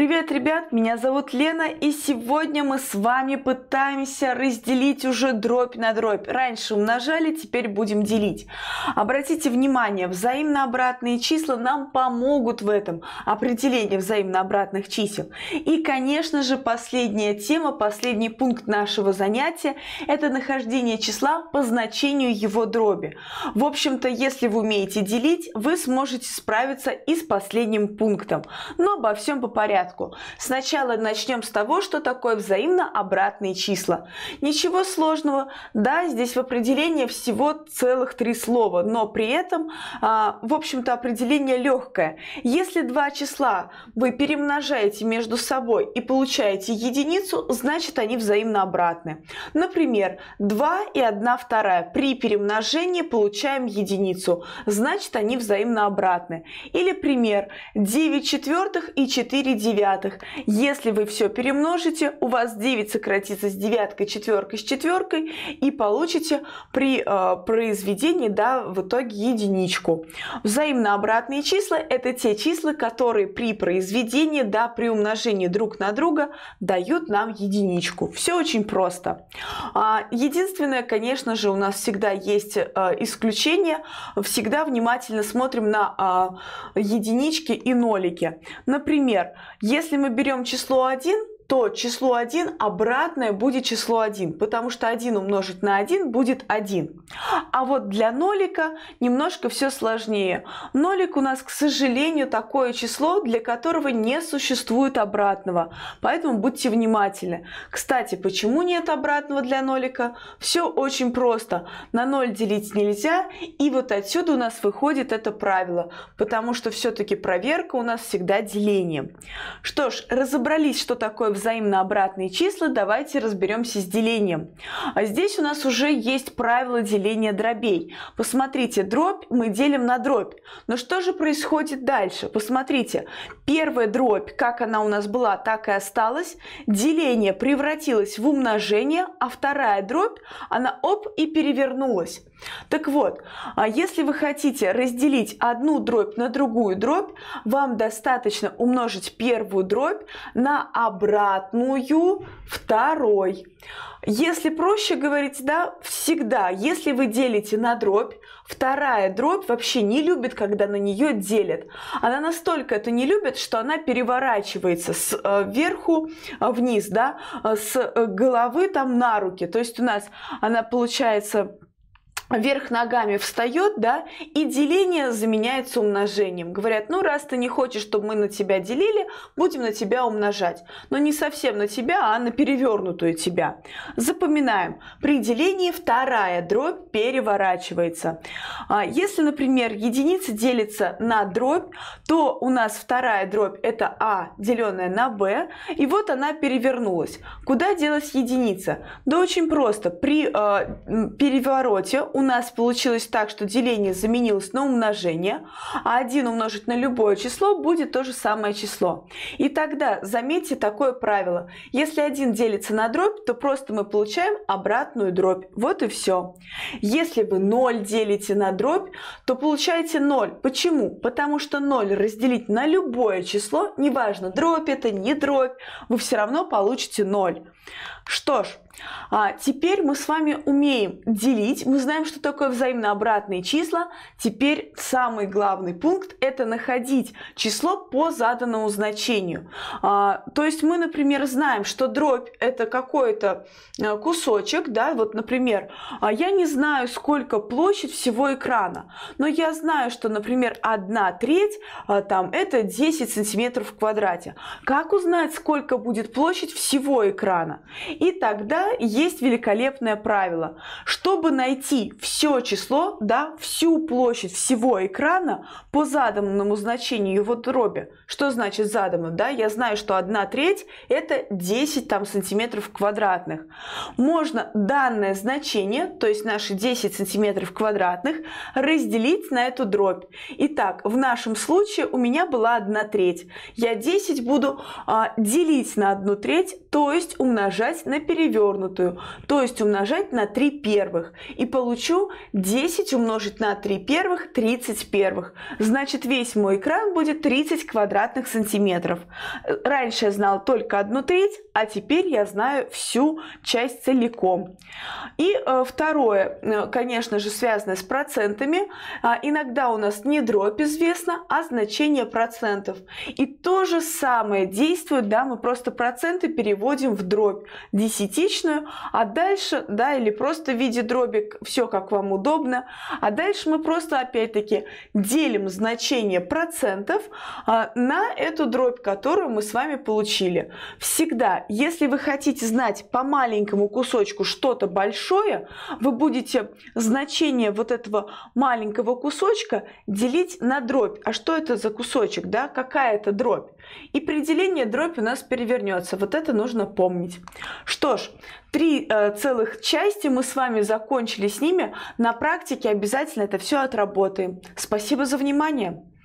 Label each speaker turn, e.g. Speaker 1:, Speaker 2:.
Speaker 1: Привет, ребят, меня зовут Лена, и сегодня мы с вами пытаемся разделить уже дробь на дробь. Раньше умножали, теперь будем делить. Обратите внимание, взаимно обратные числа нам помогут в этом определении взаимно обратных чисел. И, конечно же, последняя тема, последний пункт нашего занятия – это нахождение числа по значению его дроби. В общем-то, если вы умеете делить, вы сможете справиться и с последним пунктом. Но обо всем по порядку порядку. Сначала начнем с того, что такое взаимно обратные числа. Ничего сложного. Да, здесь в определении всего целых три слова, но при этом, а, в общем-то, определение легкое. Если два числа вы перемножаете между собой и получаете единицу, значит они взаимно обратны. Например, 2 и 1 вторая. При перемножении получаем единицу, значит они взаимно обратны. Или пример 9 четвертых и 4 девятых девятых. Если вы все перемножите, у вас 9 сократится с девяткой, четверкой, с четверкой, и получите при э, произведении да, в итоге единичку. Взаимно обратные числа – это те числа, которые при произведении, да, при умножении друг на друга дают нам единичку. Все очень просто. А, единственное, конечно же, у нас всегда есть э, исключение. Всегда внимательно смотрим на а, единички и нолики. Например, если мы берем число 1, то число 1 обратное будет число 1, потому что 1 умножить на 1 будет 1. А вот для нолика немножко все сложнее. Нолик у нас, к сожалению, такое число, для которого не существует обратного, поэтому будьте внимательны. Кстати, почему нет обратного для нолика? Все очень просто. На 0 делить нельзя, и вот отсюда у нас выходит это правило, потому что все-таки проверка у нас всегда деление. Что ж, разобрались, что такое взаимно обратные числа, давайте разберемся с делением. А здесь у нас уже есть правило деления дробей. Посмотрите, дробь мы делим на дробь. Но что же происходит дальше? Посмотрите, первая дробь, как она у нас была, так и осталась. Деление превратилось в умножение, а вторая дробь, она оп и перевернулась. Так вот, а если вы хотите разделить одну дробь на другую дробь, вам достаточно умножить первую дробь на обратную платную второй. Если проще говорить, да, всегда, если вы делите на дробь, вторая дробь вообще не любит, когда на нее делят. Она настолько это не любит, что она переворачивается сверху э, э, вниз, да, э, с головы там на руки. То есть у нас она получается вверх ногами встает, да, и деление заменяется умножением. Говорят, ну раз ты не хочешь, чтобы мы на тебя делили, будем на тебя умножать. Но не совсем на тебя, а на перевернутую тебя. Запоминаем, при делении вторая дробь переворачивается. А, если, например, единица делится на дробь, то у нас вторая дробь это А, деленное на b, и вот она перевернулась. Куда делась единица? Да очень просто, при э, перевороте у у нас получилось так, что деление заменилось на умножение, а 1 умножить на любое число будет то же самое число. И тогда заметьте такое правило. Если 1 делится на дробь, то просто мы получаем обратную дробь. Вот и все. Если вы 0 делите на дробь, то получаете 0. Почему? Потому что 0 разделить на любое число, неважно, дробь это, не дробь, вы все равно получите 0. Что ж, а, теперь мы с вами умеем делить, мы знаем, что такое взаимно обратные числа, теперь самый главный пункт – это находить число по заданному значению. А, то есть мы, например, знаем, что дробь – это какой-то э, кусочек, да, вот, например, а я не знаю, сколько площадь всего экрана, но я знаю, что, например, одна треть, а, там, это 10 сантиметров в квадрате. Как узнать, сколько будет площадь всего экрана? И тогда есть великолепное правило. Чтобы найти все число, да, всю площадь всего экрана по заданному значению его дроби. Что значит заданному, да? Я знаю, что одна треть – это 10 там, сантиметров квадратных. Можно данное значение, то есть наши 10 сантиметров квадратных, разделить на эту дробь. Итак, в нашем случае у меня была одна треть. Я 10 буду а, делить на одну треть, то есть умножать на перевернутую, то есть умножать на 3 первых. И получается получу 10 умножить на 3 первых 30 первых. Значит, весь мой экран будет 30 квадратных сантиметров. Раньше я знал только одну треть, а теперь я знаю всю часть целиком. И э, второе, э, конечно же, связано с процентами. А, иногда у нас не дробь известна, а значение процентов. И то же самое действует, да, мы просто проценты переводим в дробь десятичную, а дальше, да, или просто в виде дроби все как вам удобно. А дальше мы просто опять-таки делим значение процентов а, на эту дробь, которую мы с вами получили. Всегда, если вы хотите знать по маленькому кусочку что-то большое, вы будете значение вот этого маленького кусочка делить на дробь. А что это за кусочек, да? Какая это дробь? И при делении дробь у нас перевернется. Вот это нужно помнить. Что ж, три э, целых части мы с вами закончили с ними теме, на практике обязательно это все отработаем. Спасибо за внимание!